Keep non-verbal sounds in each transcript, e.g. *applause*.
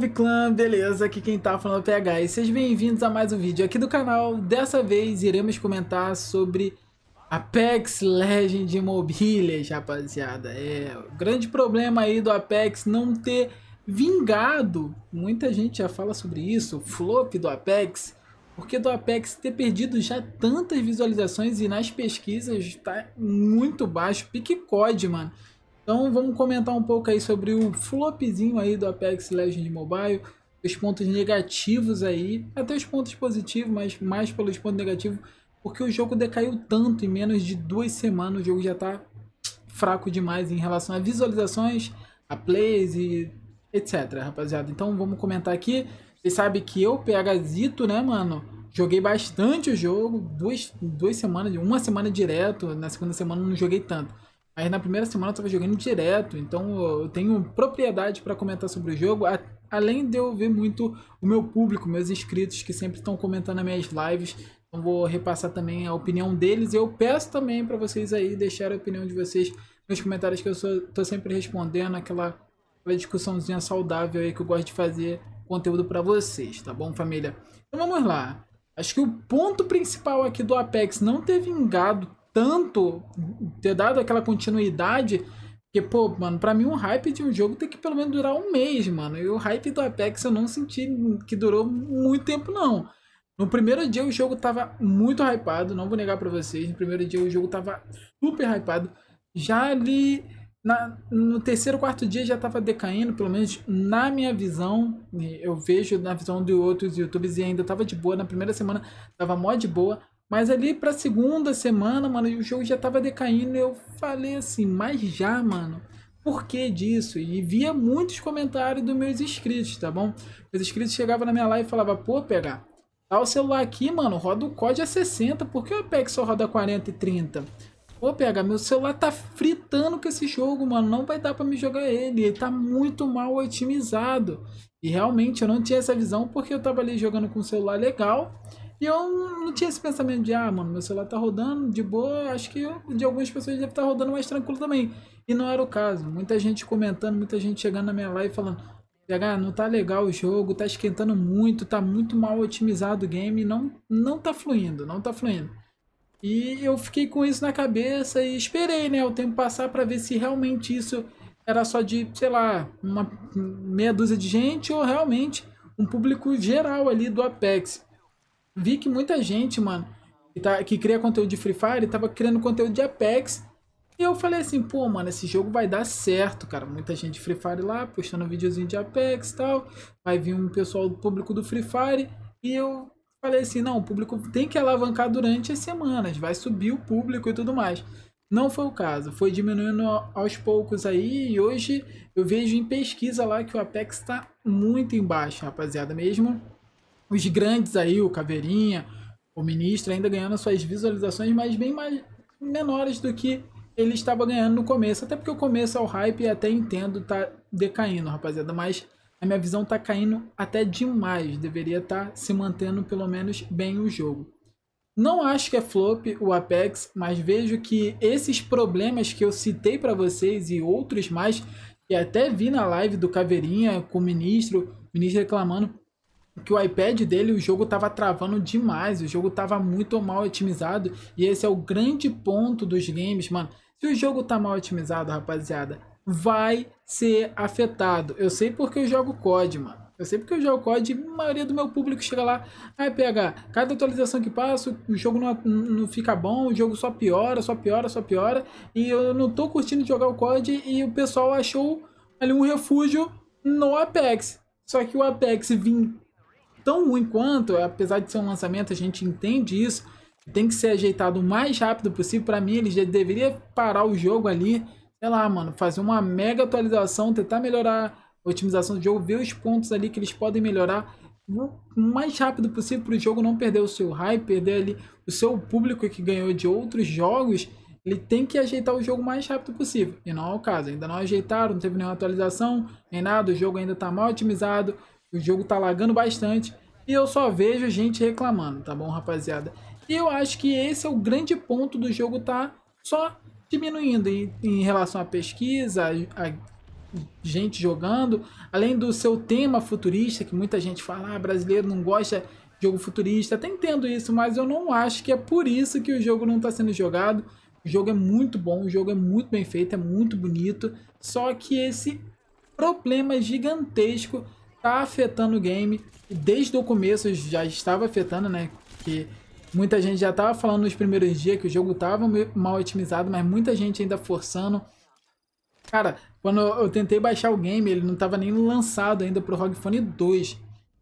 Salve clã, beleza? Aqui quem tá falando é o PH e sejam bem-vindos a mais um vídeo aqui do canal. Dessa vez iremos comentar sobre Apex Legends Mobílias, rapaziada. É, o grande problema aí do Apex não ter vingado, muita gente já fala sobre isso, o flop do Apex, porque do Apex ter perdido já tantas visualizações e nas pesquisas tá muito baixo, pique COD, mano. Então vamos comentar um pouco aí sobre o flopzinho aí do Apex Legends Mobile, os pontos negativos aí, até os pontos positivos, mas mais pelos pontos negativos, porque o jogo decaiu tanto em menos de duas semanas, o jogo já está fraco demais em relação a visualizações, a plays e etc, rapaziada. Então vamos comentar aqui. Vocês sabem que eu, PHzito, né, mano? Joguei bastante o jogo, duas, duas semanas, uma semana direto, na segunda semana não joguei tanto. Aí na primeira semana eu tava jogando direto, então eu tenho propriedade para comentar sobre o jogo, além de eu ver muito o meu público, meus inscritos que sempre estão comentando as minhas lives. Então vou repassar também a opinião deles. Eu peço também para vocês aí deixar a opinião de vocês nos comentários que eu sou, tô sempre respondendo aquela, aquela discussãozinha saudável aí que eu gosto de fazer conteúdo para vocês, tá bom, família? Então vamos lá. Acho que o ponto principal aqui do Apex não ter vingado tanto, ter dado aquela continuidade. Porque, pô, mano, pra mim um hype de um jogo tem que pelo menos durar um mês, mano. E o hype do Apex eu não senti que durou muito tempo, não. No primeiro dia o jogo tava muito hypado, não vou negar pra vocês. No primeiro dia o jogo tava super hypado. Já ali na, no terceiro, quarto dia já tava decaindo, pelo menos na minha visão. Eu vejo na visão de outros youtubers e ainda tava de boa. Na primeira semana tava mó de boa. Mas ali pra segunda semana, mano, o jogo já tava decaindo. Eu falei assim, mas já, mano, por que disso? E via muitos comentários dos meus inscritos, tá bom? Os inscritos chegavam na minha live e falavam, pô, pegar, tá o celular aqui, mano, roda o COD a 60, por que o Apex só roda 40 e 30? Pô, pega, meu celular tá fritando com esse jogo, mano. Não vai dar para me jogar ele. Ele tá muito mal otimizado. E realmente eu não tinha essa visão porque eu tava ali jogando com um celular legal e eu não tinha esse pensamento de, ah, mano, meu celular tá rodando de boa, acho que eu, de algumas pessoas deve estar tá rodando mais tranquilo também. E não era o caso. Muita gente comentando, muita gente chegando na minha live falando, ah, não tá legal o jogo, tá esquentando muito, tá muito mal otimizado o game, não, não tá fluindo, não tá fluindo. E eu fiquei com isso na cabeça e esperei, né, o tempo passar para ver se realmente isso era só de, sei lá, uma meia dúzia de gente ou realmente um público geral ali do Apex vi que muita gente, mano, que, tá, que cria conteúdo de Free Fire, tava criando conteúdo de Apex. E eu falei assim, pô, mano, esse jogo vai dar certo, cara. Muita gente de Free Fire lá, postando videozinho de Apex e tal. Vai vir um pessoal do público do Free Fire. E eu falei assim, não, o público tem que alavancar durante as semanas. Vai subir o público e tudo mais. Não foi o caso, foi diminuindo aos poucos aí e hoje eu vejo em pesquisa lá que o Apex está muito embaixo, rapaziada, mesmo os grandes aí, o Caveirinha, o Ministro, ainda ganhando suas visualizações, mas bem mais menores do que ele estava ganhando no começo. Até porque o começo é o hype e até entendo tá decaindo, rapaziada. Mas a minha visão tá caindo até demais. Deveria estar tá se mantendo pelo menos bem o jogo. Não acho que é flop o Apex, mas vejo que esses problemas que eu citei para vocês e outros mais, que até vi na live do Caveirinha com o ministro, o ministro reclamando, que o iPad dele, o jogo estava travando demais, o jogo estava muito mal otimizado, e esse é o grande ponto dos games, mano. Se o jogo tá mal otimizado, rapaziada, vai ser afetado. Eu sei porque eu jogo COD, mano. Eu sei porque eu jogo COD e a maioria do meu público chega lá, aí pega, cada atualização que passa, o jogo não, é, não fica bom, o jogo só piora, só piora, só piora, e eu não tô curtindo jogar o COD e o pessoal achou ali um refúgio no Apex. Só que o Apex vim tão ruim quanto, apesar de ser um lançamento, a gente entende isso, tem que ser ajeitado o mais rápido possível. Para mim, ele já deveria parar o jogo ali, sei lá, mano, fazer uma mega atualização, tentar melhorar a otimização do jogo, ver os pontos ali que eles podem melhorar o mais rápido possível para o jogo não perder o seu hype, perder ali o seu público que ganhou de outros jogos. Ele tem que ajeitar o jogo o mais rápido possível. E não é o caso. Ainda não ajeitaram, não teve nenhuma atualização, nem nada. O jogo ainda está mal otimizado. O jogo tá lagando bastante e eu só vejo gente reclamando, tá bom, rapaziada? E eu acho que esse é o grande ponto do jogo tá só diminuindo em, em relação à pesquisa, a, a gente jogando, além do seu tema futurista, que muita gente fala, ah, brasileiro não gosta de jogo futurista, até entendo isso, mas eu não acho que é por isso que o jogo não está sendo jogado. O jogo é muito bom, o jogo é muito bem feito, é muito bonito, só que esse problema gigantesco tá afetando o game. E desde o começo já estava afetando, né? Porque muita gente já estava falando nos primeiros dias que o jogo estava mal otimizado, mas muita gente ainda forçando. Cara, quando eu tentei baixar o game, ele não estava nem lançado ainda pro ROG Phone 2.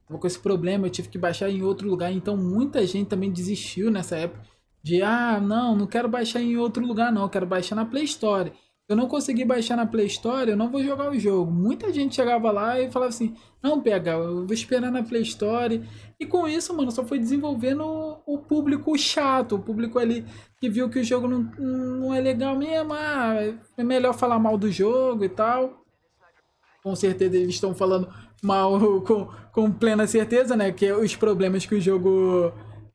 Tava com esse problema, eu tive que baixar em outro lugar, então muita gente também desistiu nessa época de ah, não, não quero baixar em outro lugar não, quero baixar na Play Store eu não consegui baixar na Play Store, eu não vou jogar o jogo. Muita gente chegava lá e falava assim: não, pega, eu vou esperar na Play Store. E com isso, mano, só foi desenvolvendo o público chato, o público ali que viu que o jogo não, não é legal mesmo, ah, é melhor falar mal do jogo e tal. Com certeza eles estão falando mal *laughs* com, com plena certeza, né? Que é os problemas que o jogo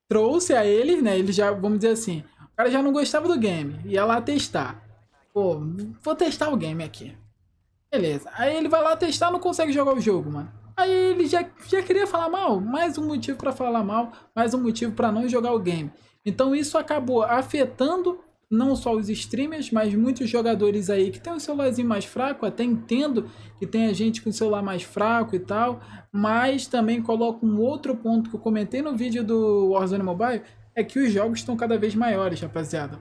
trouxe a eles, né? Eles já, vamos dizer assim, o cara já não gostava do game, ia lá testar Pô, vou testar o game aqui. Beleza. Aí ele vai lá testar, não consegue jogar o jogo, mano. Aí ele já, já queria falar mal, mais um motivo para falar mal, mais um motivo para não jogar o game. Então isso acabou afetando não só os streamers, mas muitos jogadores aí que tem um celularzinho mais fraco, até entendo que tem a gente com o celular mais fraco e tal, mas também coloco um outro ponto que eu comentei no vídeo do Warzone Mobile, é que os jogos estão cada vez maiores, rapaziada.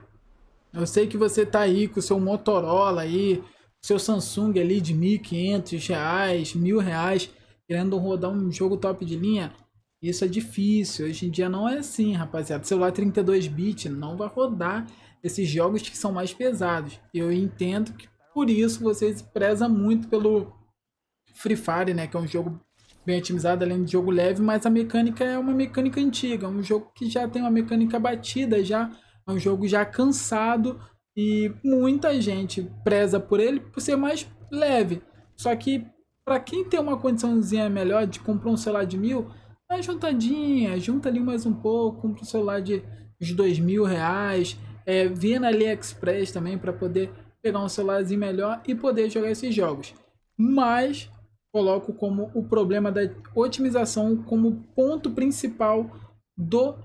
Eu sei que você tá aí com o seu Motorola aí, seu Samsung ali de R$ 1.500, R$ reais, querendo rodar um jogo top de linha. Isso é difícil. Hoje em dia não é assim, rapaziada. celular 32 bit não vai rodar esses jogos que são mais pesados. Eu entendo que por isso vocês prezam muito pelo Free Fire, né, que é um jogo bem otimizado, além de jogo leve, mas a mecânica é uma mecânica antiga, é um jogo que já tem uma mecânica batida já é um jogo já cansado e muita gente preza por ele por ser mais leve. Só que para quem tem uma condiçãozinha melhor de comprar um celular de mil, dá juntadinha, junta ali mais um pouco, compra um celular de uns dois mil reais, é, ali na AliExpress também para poder pegar um celularzinho melhor e poder jogar esses jogos. Mas coloco como o problema da otimização como ponto principal do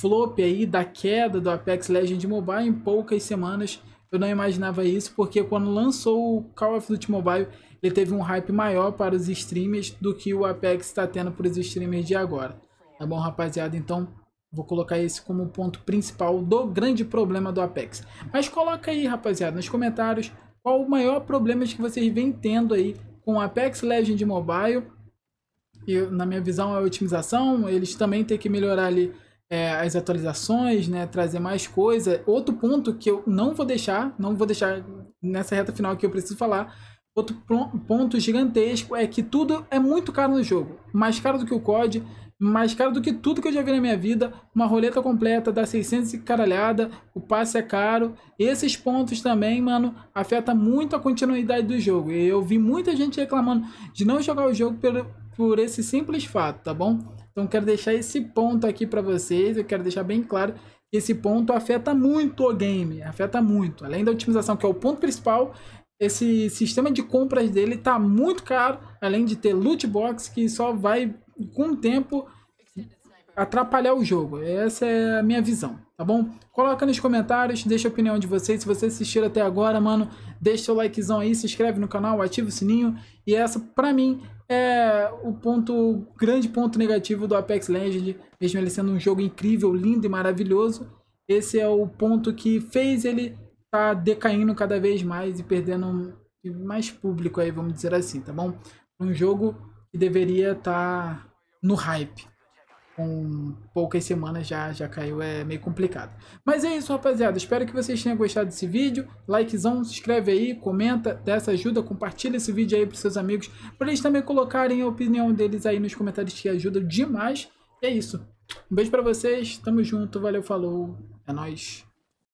flop aí da queda do Apex Legends Mobile em poucas semanas. Eu não imaginava isso, porque quando lançou o Call of Duty Mobile, ele teve um hype maior para os streamers do que o Apex está tendo para os streamers de agora. Tá bom, rapaziada? Então, vou colocar esse como ponto principal do grande problema do Apex. Mas coloca aí, rapaziada, nos comentários qual o maior problema que vocês vêm tendo aí com o Apex Legends Mobile. e na minha visão, é a otimização. Eles também têm que melhorar ali é, as atualizações, né, trazer mais coisa. Outro ponto que eu não vou deixar, não vou deixar nessa reta final que eu preciso falar, outro ponto gigantesco é que tudo é muito caro no jogo, mais caro do que o COD, mais caro do que tudo que eu já vi na minha vida. Uma roleta completa dá 600 e caralhada, o passe é caro. Esses pontos também, mano, afeta muito a continuidade do jogo. eu vi muita gente reclamando de não jogar o jogo por, por esse simples fato, tá bom? Então quero deixar esse ponto aqui para vocês, eu quero deixar bem claro que esse ponto afeta muito o game, afeta muito. Além da otimização, que é o ponto principal, esse sistema de compras dele tá muito caro, além de ter loot box que só vai com o tempo atrapalhar o jogo. Essa é a minha visão, tá bom? Coloca nos comentários, deixa a opinião de vocês. Se você assistiram até agora, mano, deixa o likezão aí, se inscreve no canal, ativa o sininho. E essa, pra mim, é o ponto, o grande ponto negativo do Apex Legends, mesmo ele sendo um jogo incrível, lindo e maravilhoso. Esse é o ponto que fez ele tá decaindo cada vez mais e perdendo mais público aí, vamos dizer assim, tá bom? Um jogo que deveria estar tá no hype. Com poucas semanas já, já caiu, é meio complicado. Mas é isso, rapaziada. Espero que vocês tenham gostado desse vídeo. Likezão, se inscreve aí, comenta, dessa essa ajuda, compartilha esse vídeo aí para seus amigos, para eles também colocarem a opinião deles aí nos comentários, que ajuda demais. E é isso. Um beijo para vocês, tamo junto, valeu, falou, é nóis.